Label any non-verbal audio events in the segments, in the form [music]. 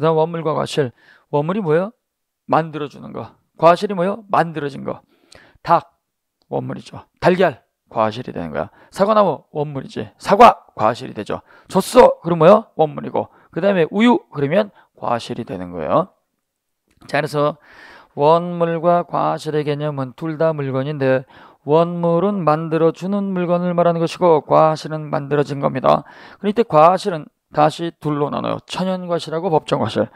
그 다음 원물과 과실. 원물이 뭐예요? 만들어주는 거. 과실이 뭐예요? 만들어진 거. 닭, 원물이죠. 달걀, 과실이 되는 거야. 사과나무, 원물이지. 사과, 과실이 되죠. 젖소, 그럼 뭐예요? 원물이고. 그 다음에 우유, 그러면 과실이 되는 거예요. 자, 그래서 원물과 과실의 개념은 둘 다 물건인데 원물은 만들어주는 물건을 말하는 것이고 과실은 만들어진 겁니다. 그런데 그러니까 과실은 다시 둘로 나눠요. 천연과실하고 법정과실.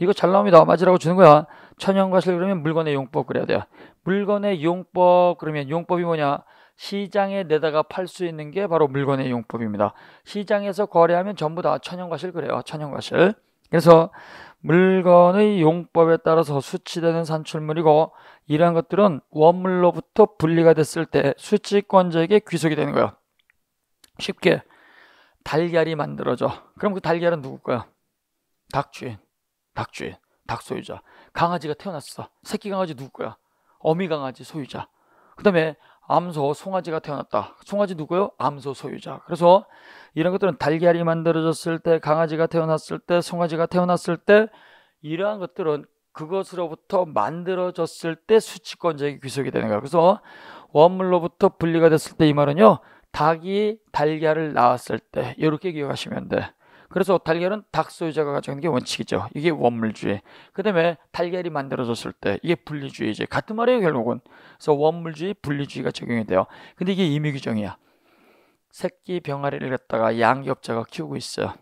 이거 잘 나옵니다. 맞으라고 주는 거야. 천연과실 그러면 물건의 용법 그래야 돼요. 물건의 용법 그러면 용법이 뭐냐? 시장에 내다가 팔 수 있는 게 바로 물건의 용법입니다. 시장에서 거래하면 전부 다 천연과실 그래요. 천연과실. 그래서 물건의 용법에 따라서 수치되는 산출물이고 이러한 것들은 원물로부터 분리가 됐을 때 수치권자에게 귀속이 되는 거예요. 쉽게 달걀이 만들어져. 그럼 그 달걀은 누굴까요? 닭 주인, 닭 주인, 닭 소유자. 강아지가 태어났어. 새끼 강아지 누구야? 어미 강아지 소유자. 그 다음에 암소 송아지가 태어났다. 송아지 누구요? 암소 소유자. 그래서 이런 것들은 달걀이 만들어졌을 때, 강아지가 태어났을 때, 송아지가 태어났을 때 이러한 것들은 그것으로부터 만들어졌을 때수치권적에 귀속이 되는 거야. 그래서 원물로부터 분리가 됐을 때 이 말은요. 닭이 달걀을 낳았을 때 이렇게 기억하시면 돼. 그래서 달걀은 닭 소유자가 가져고는게 원칙이죠. 이게 원물주의. 그다음에 달걀이 만들어졌을 때 이게 분리주의죠. 같은 말이에요 결국은. 그래서 원물주의, 분리주의가 적용이 돼요. 근데 이게 임의 규정이야. 새끼 병아리를 갖다가 양업자가 키우고 있어요.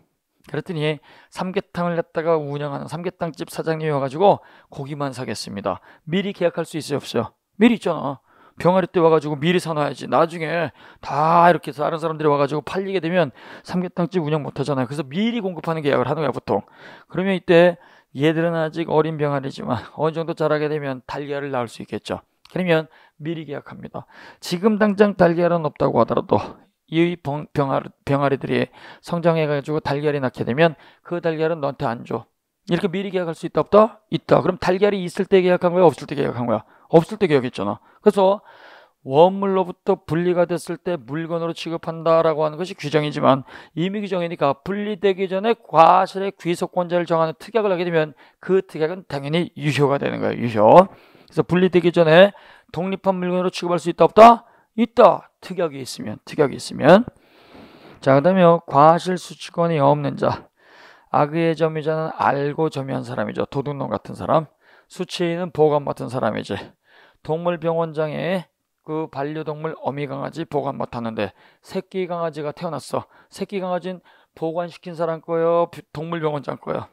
그랬더니 삼계탕을 갖다가 운영하는 삼계탕집 사장님이 와가지고 고기만 사겠습니다. 미리 계약할 수 있어요 없어요? 미리 있잖아. 병아리 때 와가지고 미리 사놔야지. 나중에 다 이렇게 해서 다른 사람들이 와가지고 팔리게 되면 삼계탕집 운영 못하잖아요. 그래서 미리 공급하는 계약을 하는 거야 보통. 그러면 이때 얘들은 아직 어린 병아리지만 [laughs] 어느 정도 자라게 되면 달걀을 낳을 수 있겠죠. 그러면 미리 계약합니다. 지금 당장 달걀은 없다고 하더라도 이 병아리, 병아리들이 성장해가지고 달걀이 낳게 되면 그 달걀은 너한테 안 줘. 이렇게 미리 계약할 수 있다 없다? 있다. 그럼 달걀이 있을 때 계약한 거야? 없을 때 계약한 거야? 없을 때기억했잖아 그래서 원물로부터 분리가 됐을 때 물건으로 취급한다라고 하는 것이 규정이지만 이미 규정이니까 분리되기 전에 과실의 귀속권자를 정하는 특약을 하게 되면 그 특약은 당연히 유효가 되는 거예요. 유효. 그래서 분리되기 전에 독립한 물건으로 취급할 수 있다 없다? 있다. 특약이 있으면 특약이 있으면 자 그다음에 과실 수취권이 없는 자 악의의 점유자는 알고 점유한 사람이죠. 도둑놈 같은 사람 수취인은 보관 같은 사람이지 동물병원장에 그 반려동물 어미 강아지 보관 못하는데 새끼 강아지가 태어났어. 새끼 강아지는 보관시킨 사람 거요, 동물병원장 거요.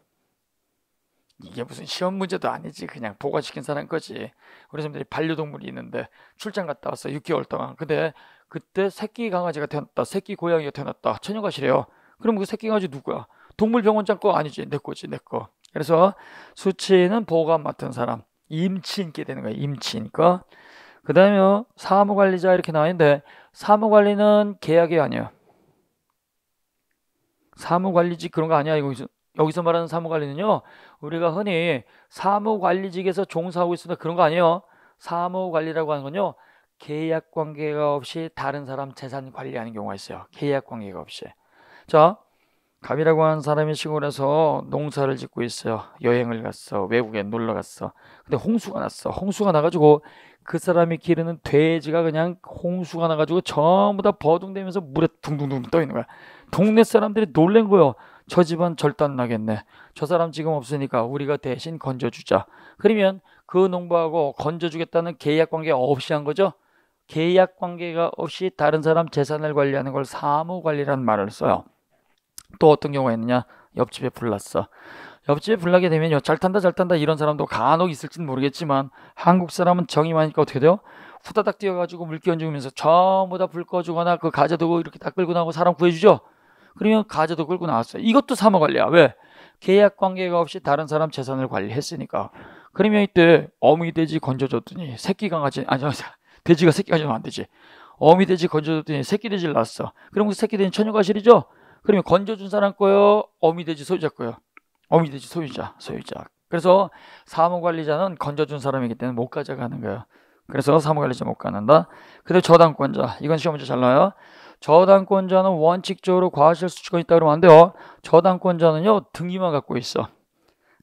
이게 무슨 시험 문제도 아니지. 그냥 보관시킨 사람 거지. 우리 선생님 반려동물이 있는데 출장 갔다 왔어. 6개월 동안. 근데 그때 새끼 강아지가 태어났다. 새끼 고양이가 태어났다. 처녀가시래요. 그럼 그 새끼 강아지 누구야? 동물병원장 거 아니지. 내 거지. 내 거. 그래서 수치는 보관 맡은 사람, 임치인께 되는 거예요. 임치인과. 그 다음에 사무관리자 이렇게 나와있는데 사무관리는 계약이 아니에요. 사무관리직 그런 거 아니야. 이거 여기서 말하는 사무관리는요. 우리가 흔히 사무관리직에서 종사하고 있습니다. 그런 거 아니에요. 사무관리라고 하는 건요. 계약 관계가 없이 다른 사람 재산 관리하는 경우가 있어요. 계약 관계가 없이. 자, 갑이라고 하는 사람이 시골에서 농사를 짓고 있어요. 여행을 갔어. 외국에 놀러 갔어. 근데 홍수가 났어. 홍수가 나가지고 그 사람이 기르는 돼지가 그냥 홍수가 나가지고 전부 다 버둥대면서 물에 둥둥둥 떠 있는 거야. 동네 사람들이 놀란 거요. 예저집은 절단 나겠네. 저 사람 지금 없으니까 우리가 대신 건져주자. 그러면 그 농부하고 건져주겠다는 계약 관계 없이 한 거죠. 계약 관계가 없이 다른 사람 재산을 관리하는 걸 사무 관리라는 말을 써요. 또 어떤 경우가 있느냐 옆집에 불났어 옆집에 불나게 되면요 잘 탄다 잘 탄다 이런 사람도 간혹 있을지는 모르겠지만 한국 사람은 정이 많으니까 어떻게 돼요? 후다닥 뛰어가지고 물기 얹으면서 전부 다 불 꺼주거나 그 가재도 이렇게 다 끌고 나고 사람 구해주죠 그러면 가재도 끌고 나왔어요 이것도 사먹을래요 왜? 계약 관계가 없이 다른 사람 재산을 관리했으니까 그러면 이때 어미 돼지 건져줬더니 새끼 강아지 아니 [laughs] 돼지가 새끼 가지면 안 되지 어미 돼지 건져줬더니 새끼 돼지를 낳았어 그럼 그 새끼 돼지 처녀과실이죠 그러면 건져준 사람 거요, 어미돼지 소유자 거요. 어미돼지 소유자, 소유자. 그래서 사무관리자는 건져준 사람이기 때문에 못 가져가는 거예요. 그래서 사무관리자 못 가는다. 그리고 저당권자. 이건 시험 문제 잘 나와요. 저당권자는 원칙적으로 과실 수치권이 있다 그러면 안 돼요. 저당권자는요. 등기만 갖고 있어.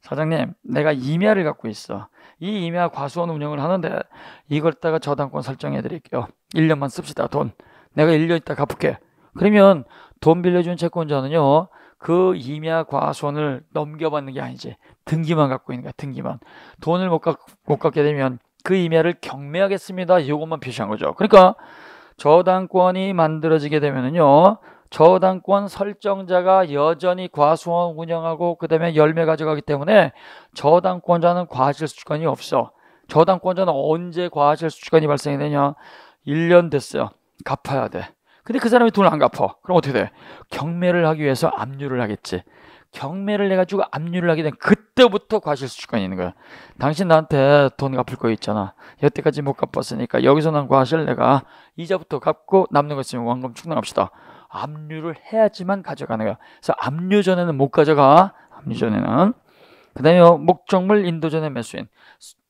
사장님, 내가 임야를 갖고 있어. 이 임야 과수원 운영을 하는데 이걸 따가 저당권 설정해 드릴게요. 1년만 씁시다. 돈. 내가 1년 있다 갚을게. 그러면 돈 빌려준 채권자는요. 그 임야 과손을 넘겨받는 게 아니지. 등기만 갖고 있는 거야. 등기만. 돈을 못, 갚, 못 갚게 되면 그 임야를 경매하겠습니다. 이것만 표시한 거죠. 그러니까 저당권이 만들어지게 되면은요. 저당권 설정자가 여전히 과수원 운영하고 그다음에 열매 가져가기 때문에 저당권자는 과실수익권이 없어. 저당권자는 언제 과실수익권이 발생이 되냐? 1년 됐어요. 갚아야 돼. 근데 그 사람이 돈을 안 갚아. 그럼 어떻게 돼? 경매를 하기 위해서 압류를 하겠지. 경매를 해가지고 압류를 하게 된 그때부터 과실수익권이 있는 거야. 당신 나한테 돈 갚을 거 있잖아. 여태까지 못 갚았으니까 여기서 난 과실 내가 이자부터 갚고 남는 거 있으면 원금 충당합시다. 압류를 해야지만 가져가는 거야. 그래서 압류 전에는 못 가져가. 압류 전에는. 그 다음에 목적물 인도 전의 매수인.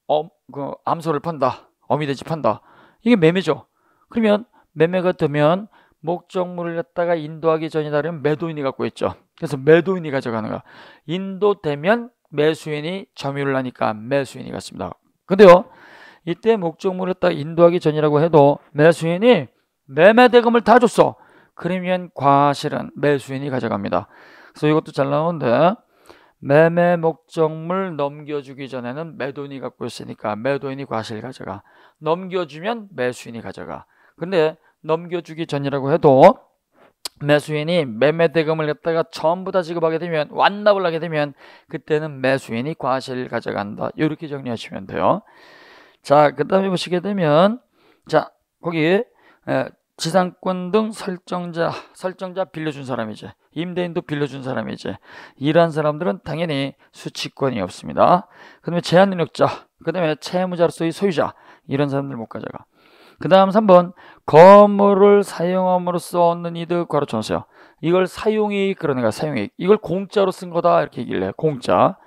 어, 그 암소를 판다. 어미돼지 판다. 이게 매매죠. 그러면 매매가 되면 목적물을 갖다가 인도하기 전이다 그러면 매도인이 갖고 있죠. 그래서 매도인이 가져가는 거. 인도되면 매수인이 점유를 하니까 매수인이 같습니다. 근데요. 이때 목적물을 갖다가 인도하기 전이라고 해도 매수인이 매매 대금을 다 줬어. 그러면 과실은 매수인이 가져갑니다. 그래서 이것도 잘 나오는데 매매 목적물 넘겨주기 전에는 매도인이 갖고 있으니까 매도인이 과실 가져가. 넘겨주면 매수인이 가져가. 근데 넘겨주기 전이라고 해도 매수인이 매매 대금을 갖다가 전부 다 지급하게 되면 완납을 하게 되면 그때는 매수인이 과실 가져간다 이렇게 정리하시면 돼요 자그 다음에 보시게 되면 자거기 에, 지상권 등 설정자, 설정자 빌려준 사람이지. 임대인도 빌려준 사람이지. 이러한 사람들은 당연히 수치권이 없습니다. 그 다음에 제한능력자, 그 다음에 채무자로서의 소유자, 이런 사람들 못 가져가. 그 다음 3번 건물을 사용함으로써 얻는 이득 괄호 전세요. 이걸 사용이 그러니까 사용이 이걸 공짜로 쓴 거다 이렇게 얘기를 해 공짜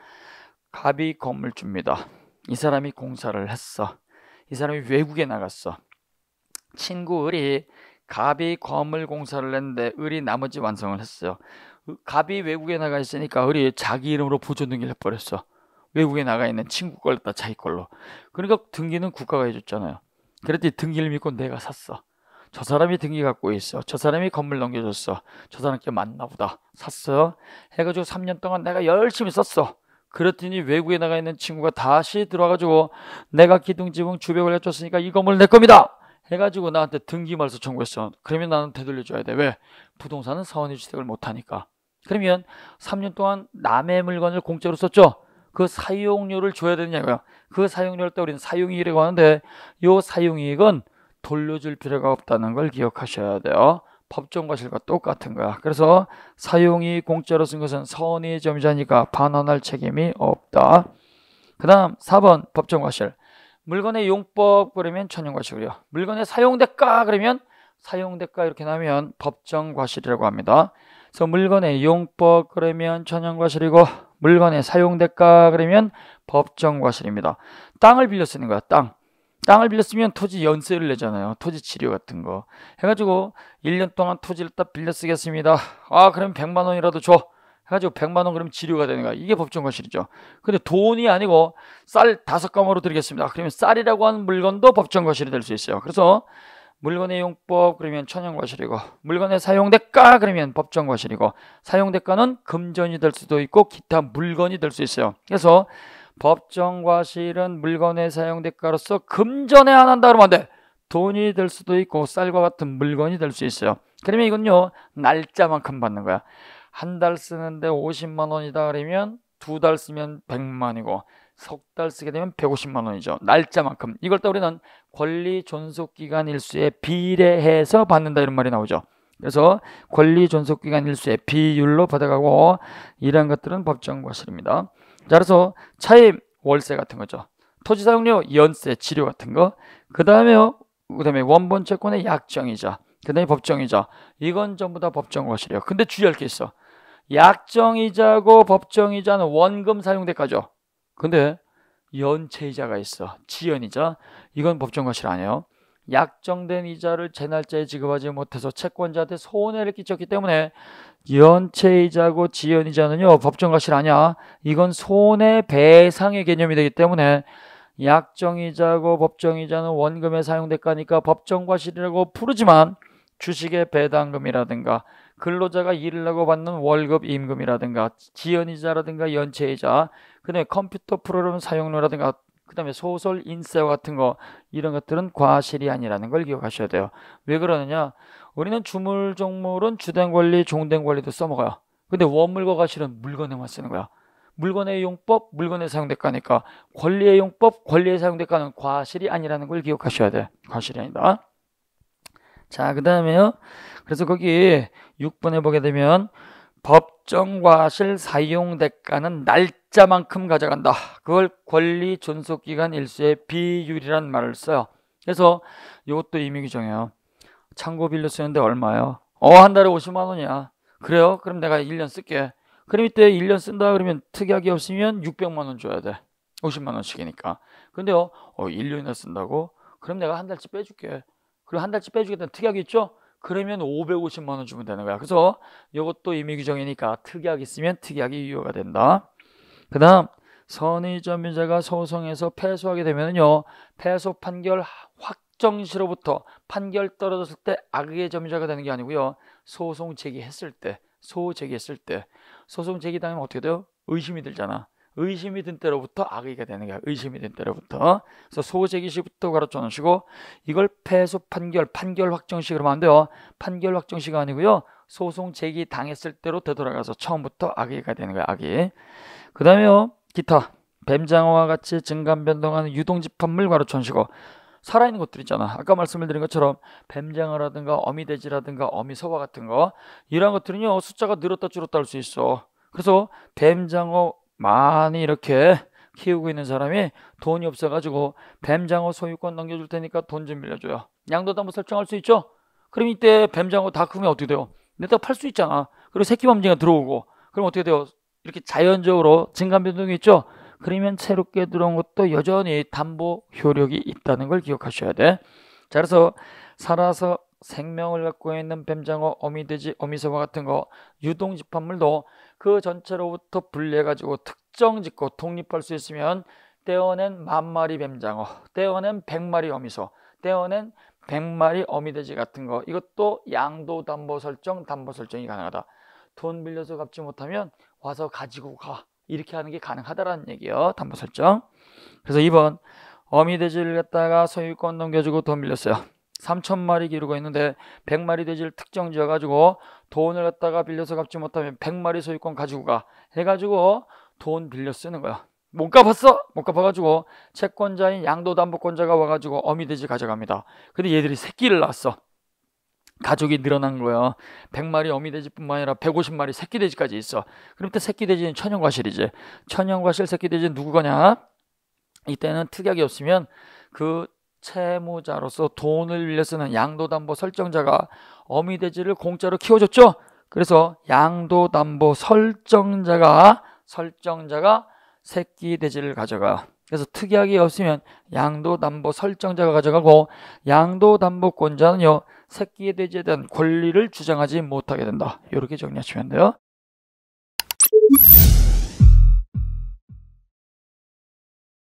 갑이 건물 줍니다. 이 사람이 공사를 했어. 이 사람이 외국에 나갔어. 친구 을이 갑이 건물 공사를 했는데 을이 나머지 완성을 했어요. 갑이 외국에 나가 있으니까 을이 자기 이름으로 보조 등기를 해버렸어. 외국에 나가 있는 친구 걸다 자기 걸로. 그러니까 등기는 국가가 해줬잖아요. 그랬더니 등기를 믿고 내가 샀어. 저 사람이 등기 갖고 있어. 저 사람이 건물 넘겨줬어. 저 사람께 맞나 보다. 샀어. 해가지고 3년 동안 내가 열심히 썼어. 그랬더니 외국에 나가 있는 친구가 다시 들어와가지고 내가 기둥지붕 주벽을 해줬으니까 이 건물 내 겁니다. 해가지고 나한테 등기말소 청구했어. 그러면 나는 되돌려줘야 돼. 왜? 부동산은 사원의 주택을 못하니까. 그러면 3년 동안 남의 물건을 공짜로 썼죠. 그 사용료를 줘야 되느냐고요. 그 사용료를 때 우리는 사용이익이라고 하는데 요 사용이익은 돌려줄 필요가 없다는 걸 기억하셔야 돼요. 법정과실과 똑같은 거야. 그래서 사용이 공짜로 쓴 것은 선의 점유자니까 반환할 책임이 없다. 그 다음 4번 법정과실. 물건의 용법 그러면 천연과실이요. 물건의 사용대가 그러면 사용대가 이렇게 나면 법정과실이라고 합니다. 그래서 물건의 용법 그러면 천연과실이고 물건의 사용 대가 그러면 법정 과실입니다. 땅을 빌려 쓰는 거야, 땅. 땅을 빌려쓰면 토지 연세를 내잖아요. 토지 치료 같은 거. 해가지고 1년 동안 토지를 딱 빌려 쓰겠습니다. 아 그럼 100만 원이라도 줘. 해가지고 100만 원 그럼 치료가 되는 거야. 이게 법정 과실이죠. 근데 돈이 아니고 쌀 다섯 가마로 드리겠습니다. 그러면 쌀이라고 하는 물건도 법정 과실이 될 수 있어요. 그래서 물건의 용법 그러면 천연과실이고 물건의 사용대가 그러면 법정과실이고 사용대가는 금전이 될 수도 있고 기타 물건이 될 수 있어요. 그래서 법정과실은 물건의 사용대가로서 금전에 한한다 그러면 안 돼. 돈이 될 수도 있고 쌀과 같은 물건이 될 수 있어요. 그러면 이건요 날짜만큼 받는 거야. 한 달 쓰는데 50만 원이다 그러면 두 달 쓰면 100만이고 원 석달 쓰게 되면 150만 원이죠. 날짜만큼. 이걸 또 우리는 권리 존속 기간 일수에 비례해서 받는다 이런 말이 나오죠. 그래서 권리 존속 기간 일수에 비율로 받아가고 이런 것들은 법정 과실입니다. 자, 그래서 차임 월세 같은 거죠. 토지 사용료 연세 치료 같은 거. 그다음에 그다음에 원본 채권의 약정이자 그다음에 법정이자 이건 전부 다 법정 과실이에요. 근데 주의할 게 있어. 약정이자고 법정이자는 원금 사용대가죠. 근데 연체이자가 있어. 지연이자. 이건 법정 과실 아니에요. 약정된 이자를 제 날짜에 지급하지 못해서 채권자한테 손해를 끼쳤기 때문에 연체이자고 지연이자는요. 법정 과실 아니야. 이건 손해배상의 개념이 되기 때문에 약정이자고 법정이자는 원금에사용될가니까 법정과실이라고 부르지만 주식의 배당금이라든가 근로자가 일을 하고 받는 월급 임금이라든가 지연이자라든가 연체이자 그다음에 컴퓨터 프로그램 사용료라든가 그다음에 소설 인쇄와 같은 거 이런 것들은 과실이 아니라는 걸 기억하셔야 돼요. 왜 그러느냐? 우리는 주물 종물은 주된 권리, 종된 권리도 써먹어요. 근데 원물과 과실은 물건에만 쓰는 거야. 물건의 용법, 물건의 사용대가니까 권리의 용법, 권리의 사용대가는 과실이 아니라는 걸 기억하셔야 돼. 과실이 아니다. 자, 그 다음에요. 그래서 거기 6번에 보게 되면 법정과실 사용 대가는 날짜만큼 가져간다. 그걸 권리 존속기간 일수의 비율이란 말을 써요. 그래서 이것도 이미 규정이에요 창고 빌려 쓰는데 얼마요? 어, 한 달에 50만 원이야. 그래요? 그럼 내가 1년 쓸게. 그럼 이때 1년 쓴다 그러면 특약이 없으면 600만 원 줘야 돼. 50만 원씩이니까. 근데요, 어, 1년이나 쓴다고? 그럼 내가 한 달치 빼줄게. 그리고 한 달치 빼주겠다는 특약이 있죠? 그러면 550만 원 주면 되는 거야. 그래서 이것도 임의 규정이니까 특이하게 쓰면 특이하게 유효가 된다. 그 다음 선의점유자가 소송에서 패소하게 되면요. 패소 판결 확정시로부터 판결 떨어졌을 때 악의 점유자가 되는 게 아니고요. 소송 제기했을 때, 소 제기했을 때 소송 제기당하면 어떻게 돼요? 의심이 들잖아. 의심이 든 때로부터 악의가 되는 거야. 의심이 든 때로부터. 그래서 소재기시부터 가르쳐 놓으시고 이걸 패소 판결, 판결 확정식으로 하면 안 돼요. 판결 확정식 아니고요. 소송 제기 당했을 때로 되돌아가서 처음부터 악의가 되는 거야. 악의. 그 다음에요. 기타. 뱀장어와 같이 증감 변동하는 유동집합물 가르쳐 놓으시고 살아있는 것들 있잖아. 아까 말씀을 드린 것처럼 뱀장어라든가 어미돼지라든가 어미소와 같은 거 이러한 것들은요 숫자가 늘었다 줄었다 할 수 있어. 그래서 뱀장어 많이 이렇게 키우고 있는 사람이 돈이 없어가지고 뱀장어 소유권 넘겨줄 테니까 돈 좀 빌려줘요. 양도도 한번 뭐 설정할 수 있죠? 그럼 이때 뱀장어 다 크면 어떻게 돼요? 내다 팔 수 있잖아. 그리고 새끼 범죄가 들어오고 그럼 어떻게 돼요? 이렇게 자연적으로 증감 변동이 있죠? 그러면 새롭게 들어온 것도 여전히 담보 효력이 있다는 걸 기억하셔야 돼. 자, 그래서 살아서 생명을 갖고 있는 뱀장어, 어미돼지, 어미소와 같은 거 유동 집합물도 그 전체로부터 분리해가지고 특정 짓고 독립할 수 있으면 떼어낸 만마리 뱀장어, 떼어낸 백마리 어미소, 떼어낸 백마리 어미돼지 같은 거 이것도 양도 담보 설정, 담보 설정이 가능하다. 돈 빌려서 갚지 못하면 와서 가지고 가 이렇게 하는 게 가능하다라는 얘기예요. 담보 설정. 그래서 2번 어미돼지를 갖다가 소유권 넘겨주고 돈 빌렸어요. 3천 마리 기르고 있는데 100 마리 돼지를 특정 지어가지고 돈을 갖다가 빌려서 갚지 못하면 100 마리 소유권 가지고 가 해가지고 돈 빌려 쓰는 거야. 못 갚았어? 못 갚아가지고 채권자인 양도담보권자가 와가지고 어미돼지 가져갑니다. 근데 얘들이 새끼를 낳았어. 가족이 늘어난 거야. 100마리 어미돼지뿐만 아니라 150마리 새끼돼지까지 있어. 그럼 때 새끼돼지는 천연과실이지. 천연과실 새끼돼지는 누구 거냐? 이때는 특약이 없으면 그 채무자로서 돈을 빌려 쓰는 양도담보 설정자가 어미돼지를 공짜로 키워줬죠. 그래서 양도담보 설정자가 설정자가 새끼 돼지를 가져가. 요 그래서 특이하게 없으면 양도담보 설정자가 가져가고 양도담보권자는요 새끼 돼지에 대한 권리를 주장하지 못하게 된다. 이렇게 정리하시면 돼요.